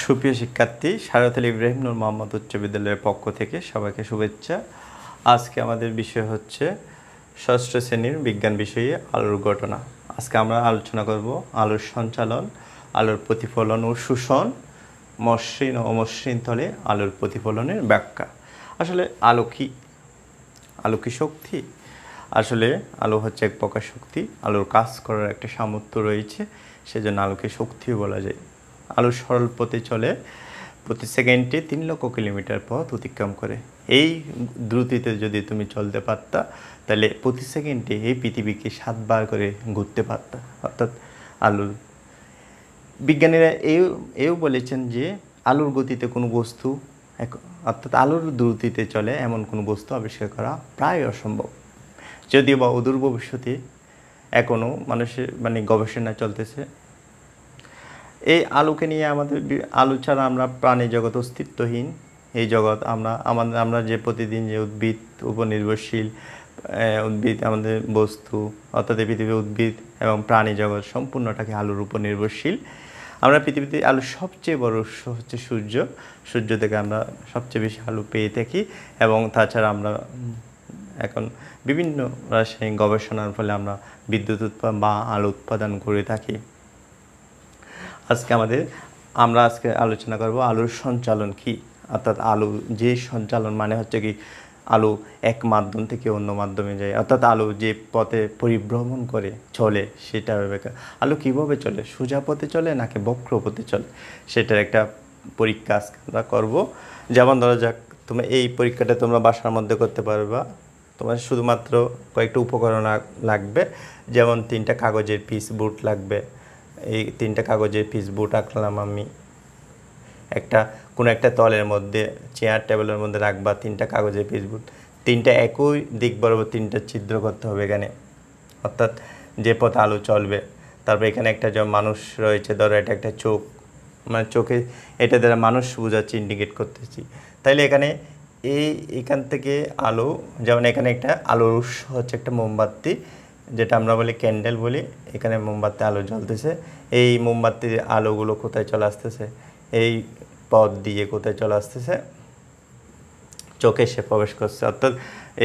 সুপ্রিয় শিক্ষার্থী সারাতল ইব্রাহিম নুর মোহাম্মদ উচ্চ বিদ্যালয়ের পক্ষ থেকে সবাইকে শুভেচ্ছা আজকে আমাদের বিষয় হচ্ছে ষষ্ঠ শ্রেণীর বিজ্ঞান বিষয়ে আলোর ঘটনা আজকে আমরা আলোচনা করব আলোর সঞ্চালন আলোর প্রতিফলন ও শোষণ মসৃণ ও অমসৃণ তলে আলোর প্রতিফলনের ব্যাখ্যা আসলে আলো কি আলো কি শক্তি আসলে আলো হচ্ছে এক প্রকার শক্তি আলোর কাজ করার একটা সামর্থ্য রয়েছে সেজন্য আলোকে শক্তিও বলা যায় আলো সরল পথে চলে প্রতি সেকেন্ডে তিন লক্ষ কিলোমিটার পথ অতিক্রম করে এই দ্রুতিতে যদি তুমি চলতে পারতা তাহলে প্রতি সেকেন্ডে এই পৃথিবীকে সাতবার করে ঘুরতে পারতা অর্থাৎ আলো বিজ্ঞানীরা এও এও বলেছেন যে আলোর গতিতে কোনো বস্তু এক অর্থাৎ আলোর দ্রুতিতে চলে এমন কোনো বস্তু আবিষ্কার করা প্রায় অসম্ভব যদিও বা অদূর ভবিষ্যতে এখনও মানুষের মানে গবেষণা চলতেছে এই আলোকে নিয়ে আমাদের আলো ছাড়া আমরা প্রাণী জগৎ অস্তিত্বহীন এই জগৎ আমরা আমাদের আমরা যে প্রতিদিন যে উদ্ভিদ উপনির্ভরশীল উদ্ভিদ আমাদের বস্তু অর্থাৎ পৃথিবীর উদ্ভিদ এবং প্রাণী জগৎ সম্পূর্ণটাকে আলোর উপর নির্ভরশীল আমরা পৃথিবীতে আলো সবচেয়ে বড় উৎস হচ্ছে সূর্য সূর্য থেকে আমরা সবচেয়ে বেশি আলো পেয়ে থাকি এবং তাছাড়া আমরা এখন বিভিন্ন রাসায়নিক গবেষণার ফলে আমরা বিদ্যুৎ উৎপাদন বা আলো উৎপাদন করে থাকি আজকে আমাদের আমরা আজকে আলোচনা করব আলোর সঞ্চালন কি অর্থাৎ আলো যে সঞ্চালন মানে হচ্ছে কি আলো এক মাধ্যম থেকে অন্য মাধ্যমে যায় অর্থাৎ আলো যে পথে পরিভ্রমণ করে চলে সেটা আলো কীভাবে চলে সোজা পথে চলে নাকি বক্র পথে চলে সেটার একটা পরীক্ষা আজকে আমরা করবো যেমন ধরা যাক তোমরা এই পরীক্ষাটা তোমরা বাসার মধ্যে করতে পারবে তোমার শুধুমাত্র কয়েকটা উপকরণ লাগবে যেমন তিনটা কাগজের পিস বুট লাগবে এই তিনটা কাগজের পিস বুট আঁকলাম আমি একটা কোনো একটা তলের মধ্যে চেয়ার টেবিলের মধ্যে রাখবা তিনটা কাগজের পিস বুট তিনটা একই দিক বরাবর তিনটা ছিদ্র করতে হবে এখানে অর্থাৎ যে পথ আলো চলবে তারপর এখানে একটা যে মানুষ রয়েছে ধরো এটা একটা চোখ মানে চোখে এটা দ্বারা মানুষ বোঝাচ্ছি ইন্ডিকেট করতেছি তাইলে এখানে এই এখান থেকে আলো যেমন এখানে একটা আলোর উৎস হচ্ছে একটা মোমবাতি যেটা আমরা বলি ক্যান্ডেল বলি এখানে মোমবাতি আলো জ্বলতেছে এই মোমবাতির আলোগুলো কোথায় চলে আসতেছে এই পথ দিয়ে কোথায় চলে আসতেছে চোখে সে প্রবেশ করছে অর্থাৎ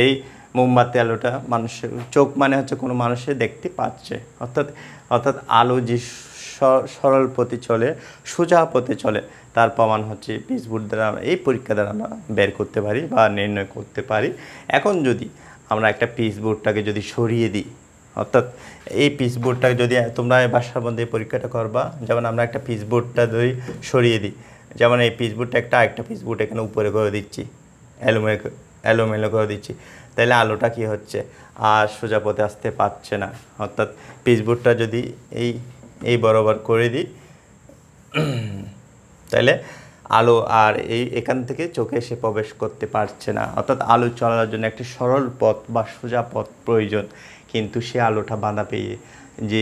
এই মোমবাতি আলোটা মানুষের চোখ মানে হচ্ছে কোনো মানুষে দেখতে পাচ্ছে অর্থাৎ অর্থাৎ আলো যে সরল পথে চলে সোজা পথে চলে তার প্রমাণ হচ্ছে পিসবুট দ্বারা এই পরীক্ষা দ্বারা আমরা বের করতে পারি বা নির্ণয় করতে পারি এখন যদি আমরা একটা পিসবোর্ডটাকে যদি সরিয়ে দিই অর্থাৎ এই পিসবোর্ডটাকে যদি তোমরা বাসার মধ্যে পরীক্ষাটা করবা যেমন আমরা একটা পিসবোর্ডটা ধরি সরিয়ে দিই যেমন এই পিসবোর্ডটা একটা একটা পিসবোর্ড এখানে উপরে করে দিচ্ছি অ্যালুমিনিয়াম অ্যালোমেলো করে দিচ্ছি তাহলে আলোটা কি হচ্ছে আর সোজা পথে আসতে পারছে না অর্থাৎ পিসবোর্ডটা যদি এই এই বরাবর করে দিই তাহলে আলো আর এই এখান থেকে চোখে এসে প্রবেশ করতে পারছে না অর্থাৎ আলো চলার জন্য একটি সরল পথ বা সোজা পথ প্রয়োজন কিন্তু সে আলোটা বাঁধা পেয়ে যে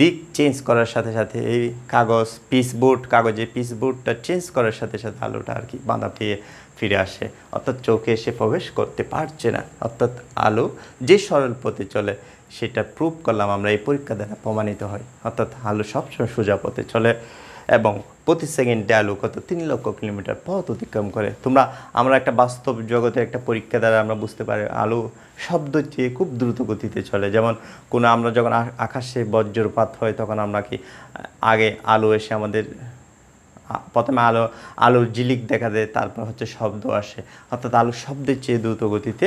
দিক চেঞ্জ করার সাথে সাথে এই কাগজ পিসবোর্ড কাগজে পিসবোর্ডটা চেঞ্জ করার সাথে সাথে আলোটা আর কি বাঁধা পেয়ে ফিরে আসে অর্থাৎ চোখে এসে প্রবেশ করতে পারছে না অর্থাৎ আলো যে সরল পথে চলে সেটা প্রুভ করলাম আমরা এই পরীক্ষা দ্বারা প্রমাণিত হয় অর্থাৎ আলো সবসময় সোজা পথে চলে এবং প্রতি সেকেন্ডে আলু কত তিন লক্ষ কিলোমিটার পথ অতিক্রম করে তোমরা আমরা একটা বাস্তব জগতের একটা পরীক্ষা দ্বারা আমরা বুঝতে পারি আলো শব্দ চেয়ে খুব দ্রুত গতিতে চলে যেমন কোনো আমরা যখন আকাশে বজ্রপাত হয় তখন আমরা কি আগে আলো এসে আমাদের প্রথমে আলো আলোর জিলিক দেখা দেয় তারপর হচ্ছে শব্দ আসে অর্থাৎ আলোর শব্দের চেয়ে দ্রুত গতিতে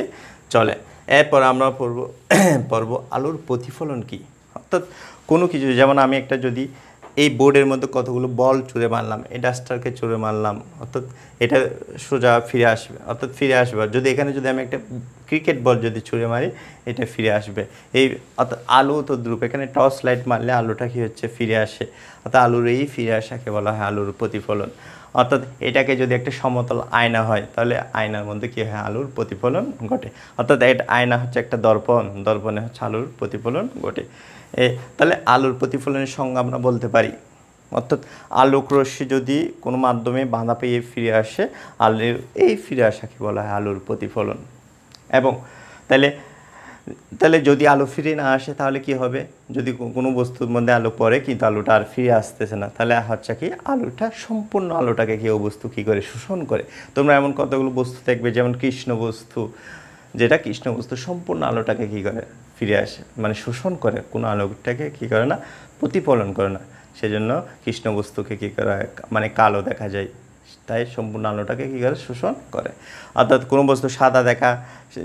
চলে এরপর আমরা পড়ব পড়ব আলোর প্রতিফলন কি অর্থাৎ কোনো কিছু যেমন আমি একটা যদি এই বোর্ডের মধ্যে কতগুলো বল ছুঁড়ে মারলাম এই ডাস্টারকে ছুঁড়ে মারলাম অর্থাৎ এটা সোজা ফিরে আসবে অর্থাৎ ফিরে আসবে যদি এখানে যদি আমি একটা ক্রিকেট বল যদি ছুঁড়ে মারি এটা ফিরে আসবে এই অর্থাৎ আলু তো দ্রুপ এখানে টর্চ লাইট মারলে আলুটা কী হচ্ছে ফিরে আসে অর্থাৎ আলুর এই ফিরে আসাকে বলা হয় আলুর প্রতিফলন অর্থাৎ এটাকে যদি একটা সমতল আয়না হয় তাহলে আয়নার মধ্যে কী হয় আলুর প্রতিফলন ঘটে অর্থাৎ এটা আয়না হচ্ছে একটা দর্পণ দর্পণে হচ্ছে আলুর প্রতিফলন ঘটে তাহলে আলোর প্রতিফলনের সঙ্গে আমরা বলতে পারি অর্থাৎ আলোক রশ্মি যদি কোনো মাধ্যমে বাঁধা পেয়ে ফিরে আসে আলোর এই ফিরে আসাকে বলা হয় আলোর প্রতিফলন এবং তাহলে তাহলে যদি আলো ফিরে না আসে তাহলে কি হবে যদি কোনো বস্তুর মধ্যে আলো পড়ে কিন্তু আলোটা আর ফিরে আসতেছে না তাহলে হচ্ছে কি আলোটা সম্পূর্ণ আলোটাকে কেউ বস্তু কী করে শোষণ করে তোমরা এমন কতগুলো বস্তু দেখবে যেমন কৃষ্ণ বস্তু যেটা কৃষ্ণ বস্তু সম্পূর্ণ আলোটাকে কী করে ফিরে আসে মানে শোষণ করে কোনো আলোকটাকে কি করে না প্রতিফলন করে না সেজন্য কৃষ্ণ বস্তুকে কী করা মানে কালো দেখা যায় তাই সম্পূর্ণ আলোটাকে কী করে শোষণ করে অর্থাৎ কোনো বস্তু সাদা দেখা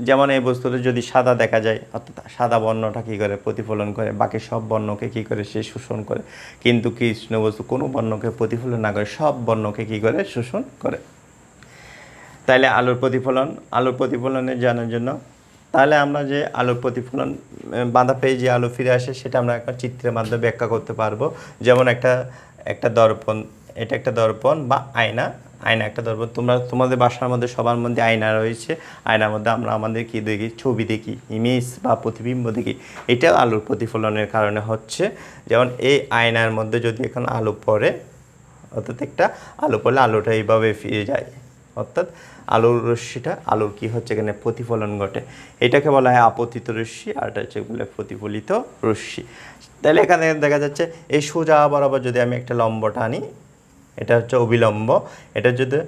যেমন এই বস্তুটা যদি সাদা দেখা যায় অর্থাৎ সাদা বর্ণটা কী করে প্রতিফলন করে বাকি সব বর্ণকে কী করে সে শোষণ করে কিন্তু কৃষ্ণ বস্তু কোনো বর্ণকে প্রতিফলন না করে সব বর্ণকে কী করে শোষণ করে তাইলে আলোর প্রতিফলন আলোর প্রতিফলনের জানার জন্য তাহলে আমরা যে আলো প্রতিফলন বাঁধা পেয়ে যে আলো ফিরে আসে সেটা আমরা একটা চিত্রের মাধ্যমে ব্যাখ্যা করতে পারবো যেমন একটা একটা দর্পণ এটা একটা দর্পণ বা আয়না আয়না একটা দর্পণ তোমরা তোমাদের বাসার মধ্যে সবার মধ্যে আয়না রয়েছে আয়নার মধ্যে আমরা আমাদের কী দেখি ছবি দেখি ইমেজ বা প্রতিবিম্ব দেখি এটা আলোর প্রতিফলনের কারণে হচ্ছে যেমন এই আয়নার মধ্যে যদি এখন আলো পড়ে অর্থাৎ একটা আলো পড়লে আলোটা এইভাবে ফিরে যায় অর্থাৎ আলোর রশ্মিটা আলোর কি হচ্ছে এখানে প্রতিফলন ঘটে এটাকে বলা হয় আপতিত রশ্মি আর এটা হচ্ছে বলে প্রতিফলিত রশ্মি তাহলে এখানে দেখা যাচ্ছে এই সোজা বরাবর যদি আমি একটা লম্ব টানি এটা হচ্ছে অবিলম্ব এটা যদি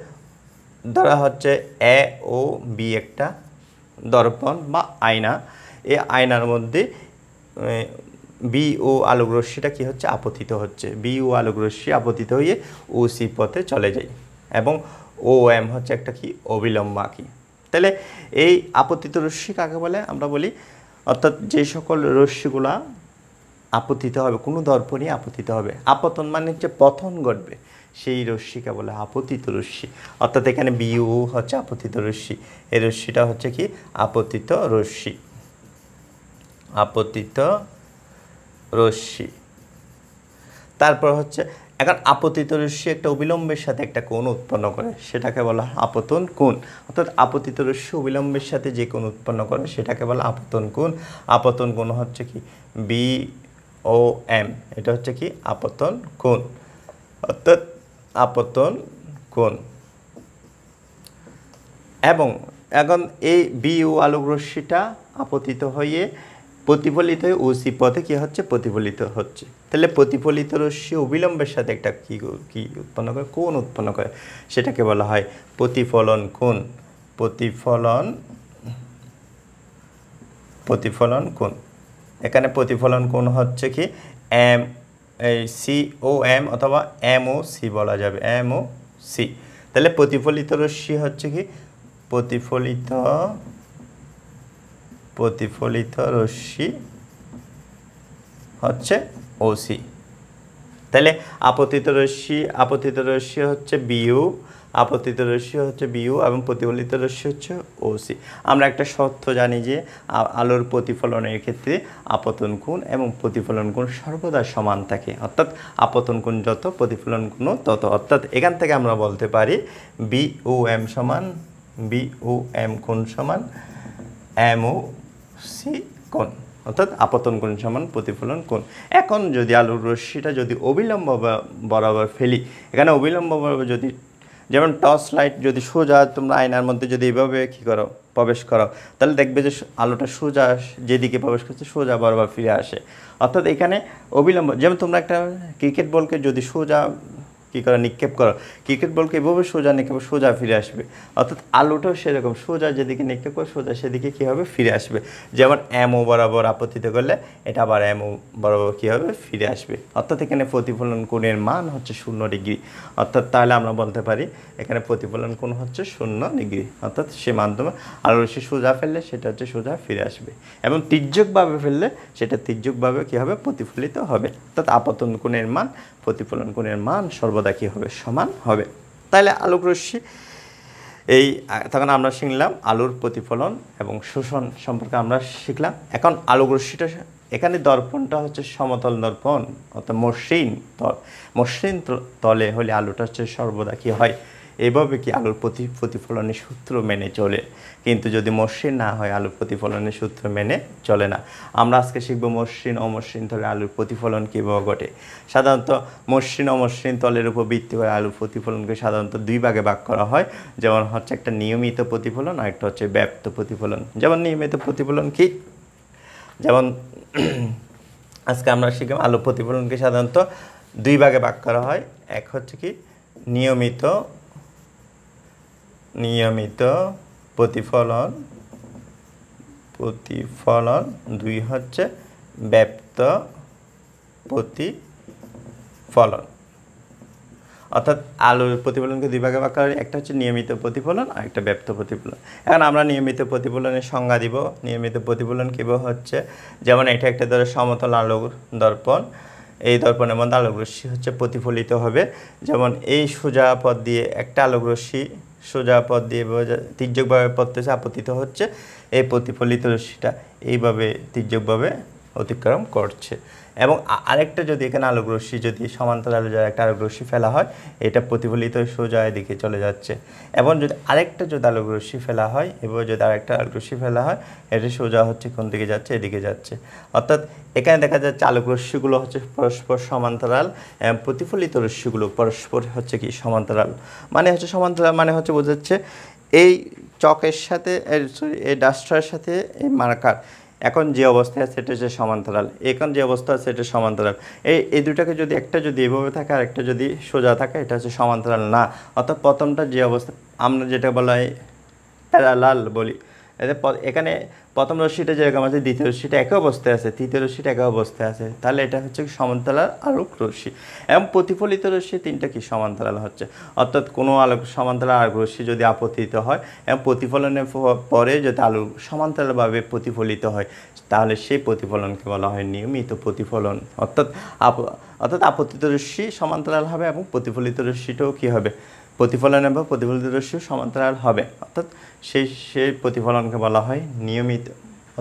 ধরা হচ্ছে এ ও বি একটা দর্পণ বা আয়না এই আয়নার মধ্যে বি ও আলোক রশ্মিটা কী হচ্ছে আপতিত হচ্ছে বি ও আলোক রশ্মি আপতিত হয়ে ও সি পথে চলে যায় এবং ও এম হচ্ছে একটা কি অবিলম্বা কি তাহলে এই আপতিত রশ্মি কাকে বলে আমরা বলি অর্থাৎ যে সকল রশ্মিগুলা আপতিত হবে কোনো দর্পণই আপতিত হবে আপতন মানে হচ্ছে পতন ঘটবে সেই রশ্মিকে বলে আপতিত রশ্মি অর্থাৎ এখানে বিউ হচ্ছে আপতিত রশ্মি এই রশ্মিটা হচ্ছে কি আপতিত রশ্মি আপতিত রশ্মি তারপর হচ্ছে এখন আপতিত রশ্মি একটা অবিলম্বের সাথে একটা কোণ উৎপন্ন করে সেটাকে বলা হয় আপতন কোণ অর্থাৎ আপতিত রশ্মি অবিলম্বের সাথে যে কোণ উৎপন্ন করে সেটাকে বলা আপতন কোণ আপতন কোণ হচ্ছে কি বি ও এম এটা হচ্ছে কি আপতন কোণ অর্থাৎ আপতন কোণ এবং এখন এই বি ও আলোক রশ্মিটা আপতিত হয়ে প্রতিফলিত হয়ে ওসি পথে কী হচ্ছে প্রতিফলিত হচ্ছে তাহলে প্রতিফলিত রশ্মি অবিলম্বের সাথে একটা কী কী উৎপন্ন করে কোন উৎপন্ন করে সেটাকে বলা হয় প্রতিফলন কোন প্রতিফলন প্রতিফলন কোন এখানে প্রতিফলন কোন হচ্ছে কি এম এই সি ও এম অথবা এম ও সি বলা যাবে এম ও সি তাহলে প্রতিফলিত রশ্মি হচ্ছে কি প্রতিফলিত প্রতিফলিত রশ্মি হচ্ছে ওসি তাহলে আপতিত রশ্মি আপতিত রশ্মি হচ্ছে বিউ আপতিত রশ্মি হচ্ছে বিউ এবং প্রতিফলিত রশ্মি হচ্ছে ওসি আমরা একটা সত্য জানি যে আলোর প্রতিফলনের ক্ষেত্রে আপতন কোণ এবং প্রতিফলন কোণ সর্বদা সমান থাকে অর্থাৎ আপতন কোণ যত প্রতিফলন কোণ তত অর্থাৎ এখান থেকে আমরা বলতে পারি বি ও এম সমান বি ও এম কোণ সমান অ্যামো সি কোণ অর্থাৎ আপতন কোণ সমান প্রতিফলন কোণ এখন যদি আলুর রশ্মিটা যদি অবিলম্ব বরাবর ফেলি এখানে অবিলম্ব বরাবর যদি যেমন টর্চ লাইট যদি সোজা তোমরা আয়নার মধ্যে যদি এভাবে কী করো প্রবেশ করো তাহলে দেখবে যে আলোটা সোজা যেদিকে প্রবেশ করছে সোজা বরাবর ফিরে আসে অর্থাৎ এখানে অবিলম্ব যেমন তোমরা একটা ক্রিকেট বলকে যদি সোজা কী করা নিক্ষেপ করা ক্রিকেট বলকে এভাবে সোজা নিক্ষেপ সোজা ফিরে আসবে অর্থাৎ আলোটাও সেরকম সোজা যেদিকে নিক্ষেপ করে সোজা সেদিকে কী হবে ফিরে আসবে যেমন অ্যামও বরাবর আপত্তিতে করলে এটা আবার অ্যামও বরাবর কী হবে ফিরে আসবে অর্থাৎ এখানে প্রতিফলন কোণের মান হচ্ছে শূন্য ডিগ্রি অর্থাৎ তাহলে আমরা বলতে পারি এখানে প্রতিফলন কোণ হচ্ছে শূন্য ডিগ্রি অর্থাৎ সে মাধ্যমে আলোর সে সোজা ফেললে সেটা হচ্ছে সোজা ফিরে আসবে এবং তির্যকভাবে ফেললে সেটা তির্যকভাবে কী হবে প্রতিফলিত হবে অর্থাৎ আপতন কোণের মান প্রতিফলন কোণের মান সর্ব সর্বদা কী হবে সমান হবে তাহলে আলোক রশ্মি এই তখন আমরা শিখলাম আলুর প্রতিফলন এবং শোষণ সম্পর্কে আমরা শিখলাম এখন আলোক রশ্মিটা এখানে দর্পণটা হচ্ছে সমতল দর্পণ অর্থাৎ মসৃণ তল মসৃণ তলে হলে আলুটা হচ্ছে সর্বদা কী হয় এভাবে কি আলোর প্রতি প্রতিফলনের সূত্র মেনে চলে কিন্তু যদি মসৃণ না হয় আলোর প্রতিফলনের সূত্র মেনে চলে না আমরা আজকে শিখব মসৃণ অমসৃণ তলে আলোর প্রতিফলন কীভাবে ঘটে সাধারণত মসৃণ অমসৃণ তলের উপর ভিত্তি করে আলোর প্রতিফলনকে সাধারণত দুই ভাগে ভাগ করা হয় যেমন হচ্ছে একটা নিয়মিত প্রতিফলন আর একটা হচ্ছে ব্যপ্ত প্রতিফলন যেমন নিয়মিত প্রতিফলন কি যেমন আজকে আমরা শিখলাম আলো প্রতিফলনকে সাধারণত দুই ভাগে ভাগ করা হয় এক হচ্ছে কি নিয়মিত নিয়মিত প্রতিফলন প্রতিফলন দুই হচ্ছে ব্যপ্ত প্রতিফলন অর্থাৎ আলোর প্রতিফলনকে দুই ভাগে ভাগ করা একটা হচ্ছে নিয়মিত প্রতিফলন আর একটা ব্যপ্ত প্রতিফলন এখন আমরা নিয়মিত প্রতিফলনের সংজ্ঞা দিব নিয়মিত প্রতিফলন কীভাবে হচ্ছে যেমন এটা একটা ধরো সমতল আলোর দর্পণ এই দর্পণের মধ্যে আলোক রশ্মি হচ্ছে প্রতিফলিত হবে যেমন এই সোজা পথ দিয়ে একটা আলোক রশ্মি সোজা পথ দিয়ে তির্যকভাবে পড়তেছে আপতিত হচ্ছে এই প্রতিফলিত রশ্মিটা এইভাবে তির্যকভাবে অতিক্রম করছে এবং আরেকটা যদি এখানে আলোক রশ্মি যদি সমান্তরাল একটা আলোক রশ্মি ফেলা হয় এটা প্রতিফলিত সোজা এদিকে চলে যাচ্ছে এবং যদি আরেকটা যদি আলোক রশ্মি ফেলা হয় এবং যদি আরেকটা আলোক রশ্মি ফেলা হয় এটা সোজা হচ্ছে কোন দিকে যাচ্ছে এদিকে যাচ্ছে অর্থাৎ এখানে দেখা যাচ্ছে আলোক রশ্মিগুলো হচ্ছে পরস্পর সমান্তরাল প্রতিফলিত রশ্মিগুলো পরস্পর হচ্ছে কি সমান্তরাল মানে হচ্ছে সমান্তরাল মানে হচ্ছে বোঝাচ্ছে এই চকের সাথে সরি এই ডাস্টারের সাথে এই মার্কার এখন যে অবস্থায় আছে সেটা হচ্ছে সমান্তরাল এখন যে অবস্থা আছে সেটা সমান্তরাল এই এই দুটাকে যদি একটা যদি এভাবে থাকে আর একটা যদি সোজা থাকে এটা হচ্ছে সমান্তরাল না অর্থাৎ প্রথমটা যে অবস্থা আমরা যেটা বলা হয় প্যারালাল বলি এখানে প্রথম রশ্মিটা যেরকম আছে দ্বিতীয় রশ্মিটা একই অবস্থায় আছে তৃতীয় রশ্মিটা একে অবস্থায় আছে তাহলে এটা হচ্ছে সমান্তরাল আলোক রশ্মি এবং প্রতিফলিত রশ্মি তিনটা কি সমান্তরাল হচ্ছে অর্থাৎ কোনো আলোক সমান্তরাল আলোক রশ্মি যদি আপতিত হয় এবং প্রতিফলনের পরে যদি আলো সমান্তরালভাবে প্রতিফলিত হয় তাহলে সেই প্রতিফলনকে বলা হয় নিয়মিত প্রতিফলন অর্থাৎ অর্থাৎ আপতিত রশ্মি সমান্তরাল হবে এবং প্রতিফলিত রশ্মিটাও কী হবে প্রতিফলন এবং প্রতিফলিত রশ্মি সমান্তরাল হবে অর্থাৎ সেই সেই প্রতিফলনকে বলা হয় নিয়মিত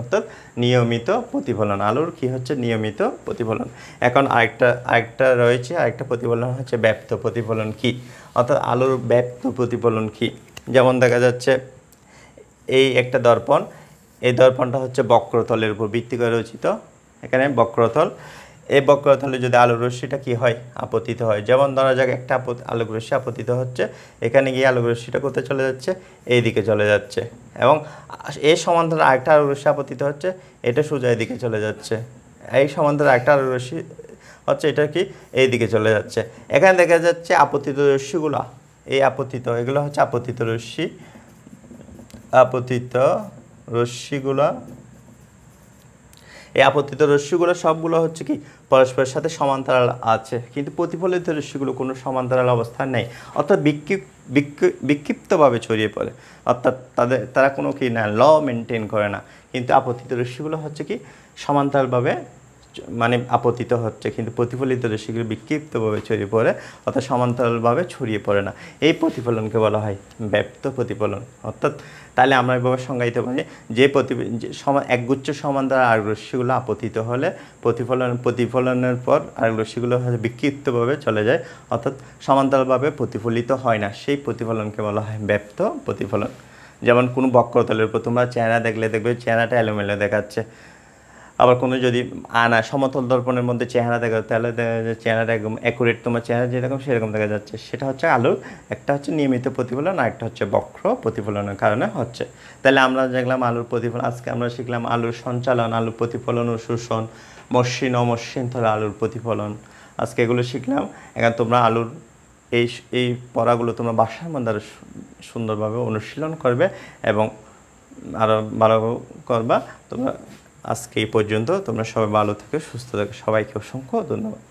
অর্থাৎ নিয়মিত প্রতিফলন আলোর কি হচ্ছে নিয়মিত প্রতিফলন এখন আরেকটা আরেকটা রয়েছে আরেকটা প্রতিফলন হচ্ছে ব্যপ্ত প্রতিফলন কি অর্থাৎ আলোর ব্যপ্ত প্রতিফলন কি যেমন দেখা যাচ্ছে এই একটা দর্পণ এই দর্পণটা হচ্ছে বক্রতলের উপর ভিত্তি করে রচিত এখানে বক্রতল এই বক্রতলে যদি আলোক রশ্মিটা কি হয় আপতিত হয় যেমন ধরা যাক একটা আলোক রশ্মি আপতিত হচ্ছে এখানে গিয়ে আলোক রশ্মিটা কোথায় চলে যাচ্ছে এই দিকে চলে যাচ্ছে এবং এই সমান্তরাল আরেকটা আলোক রশ্মি আপতিত হচ্ছে এটা সোজা এদিকে চলে যাচ্ছে এই সমান্তরাল একটা আলোক রশ্মি হচ্ছে এটা কি এই দিকে চলে যাচ্ছে এখানে দেখা যাচ্ছে আপতিত রশ্মিগুলা এই আপতিত এগুলো হচ্ছে আপতিত রশ্মি আপতিত রশ্মিগুলা এই আপতিত রশ্মিগুলো সবগুলো হচ্ছে কি পরস্পরের সাথে সমান্তরাল আছে কিন্তু প্রতিফলিত রশ্মিগুলো কোনো সমান্তরাল অবস্থান নেই অর্থাৎ বিক্ষিপ বিক্ষিপ্তভাবে ছড়িয়ে পড়ে অর্থাৎ তাদের তারা কোনো কি না ল মেনটেন করে না কিন্তু আপতিত রশ্মিগুলো হচ্ছে কি সমান্তরালভাবে মানে আপতিত হচ্ছে কিন্তু প্রতিফলিত রশ্মিগুলি বিক্ষিপ্তভাবে ছড়িয়ে পড়ে অর্থাৎ সমান্তরালভাবে ছড়িয়ে পড়ে না এই প্রতিফলনকে বলা হয় ব্যপ্ত প্রতিফলন অর্থাৎ তাহলে আমরা এভাবে সংজ্ঞায়িত পারি যে প্রতি একগুচ্ছ সমান্তরাল আর রশ্মিগুলো আপতিত হলে প্রতিফলন প্রতিফলনের পর আর রশ্মিগুলো বিক্ষিপ্তভাবে চলে যায় অর্থাৎ সমান্তরালভাবে প্রতিফলিত হয় না সেই প্রতিফলনকে বলা হয় ব্যপ্ত প্রতিফলন যেমন কোনো বক্রতলের উপর তোমরা চেহারা দেখলে দেখবে চেহারাটা এলোমেলো দেখাচ্ছে আবার কোনো যদি আনা সমতল দর্পণের মধ্যে চেহারা দেখা তাহলে চেহারাটা একদম অ্যাকুরেট তোমার চেহারা যেরকম সেরকম দেখা যাচ্ছে সেটা হচ্ছে আলোর একটা হচ্ছে নিয়মিত প্রতিফলন আর একটা হচ্ছে বক্র প্রতিফলনের কারণে হচ্ছে তাহলে আমরা দেখলাম আলোর প্রতিফলন আজকে আমরা শিখলাম আলোর সঞ্চালন আলোর প্রতিফলন ও শোষণ মসৃণ অমসৃণ তাহলে আলোর প্রতিফলন আজকে এগুলো শিখলাম এখন তোমরা আলোর এই এই পড়াগুলো তোমরা বাসার মধ্যে আরও সুন্দরভাবে অনুশীলন করবে এবং আরও ভালো করবা তোমরা আজকে এই পর্যন্ত তোমরা সবাই ভালো থেকো সুস্থ থাকো সবাইকে অসংখ্য ধন্যবাদ